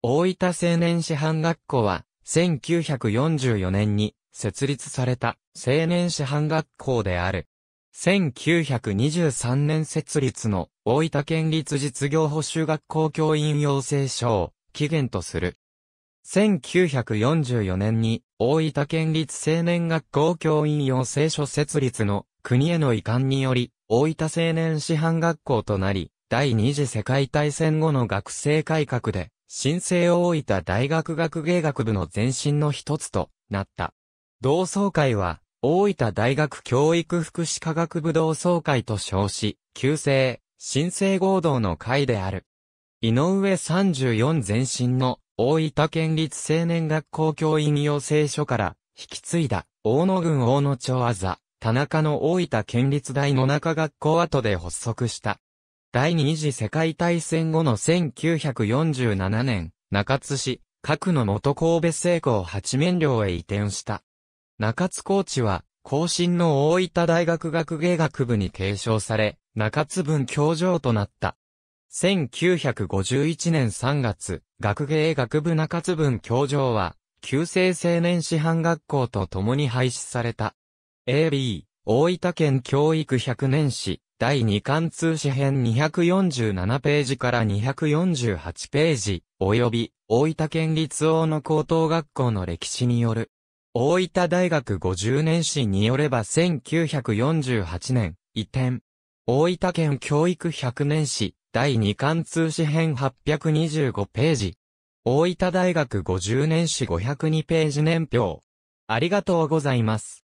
大分青年師範学校は、1944年に設立された青年師範学校である。1923年設立の大分県立実業補修学校教員養成所を起源とする。1944年に大分県立青年学校教員養成所設立の国への移管により大分青年師範学校となり、第二次世界大戦後の学生改革で新生大分大学学芸学部の前身の一つとなった。同窓会は、大分大学教育福祉科学部同窓会と称し、旧姓、新生合同の会である。井上34前身の大分県立青年学校教員養成所から引き継いだ大野郡大野町あざ、田中の大分県立大野中学校跡で発足した第二次世界大戦後の1947年、中津市、核の元神戸製鋼八面寮へ移転した。中津コーチは、後進の大分大学学芸学部に継承され、中津文教場となった。1951年3月、学芸学部中津文教場は、旧制青年師範学校と共に廃止された。AB、大分県教育百年史、第2巻通史編247ページから248ページ、及び、大分県立王の高等学校の歴史による。大分大学50年史によれば1948年、移転。大分県教育100年史、第2巻通史編825ページ。大分大学50年史502ページ年表。ありがとうございます。